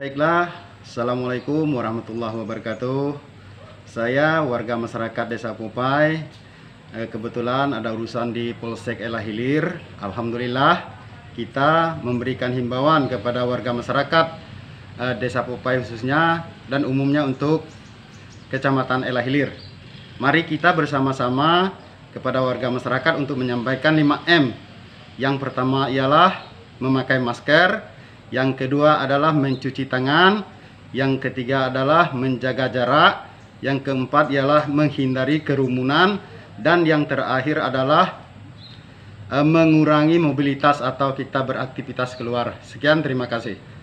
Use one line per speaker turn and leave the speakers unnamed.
Baiklah, Assalamualaikum warahmatullahi wabarakatuh Saya warga masyarakat desa Pupai eh, Kebetulan ada urusan di Polsek Elahilir Hilir Alhamdulillah kita memberikan himbauan kepada warga masyarakat eh, desa Pupai khususnya Dan umumnya untuk kecamatan Elahilir Hilir Mari kita bersama-sama kepada warga masyarakat untuk menyampaikan 5M Yang pertama ialah memakai masker, yang kedua adalah mencuci tangan. Yang ketiga adalah menjaga jarak. Yang keempat ialah menghindari kerumunan. Dan yang terakhir adalah eh, mengurangi mobilitas atau kita beraktivitas keluar. Sekian, terima kasih.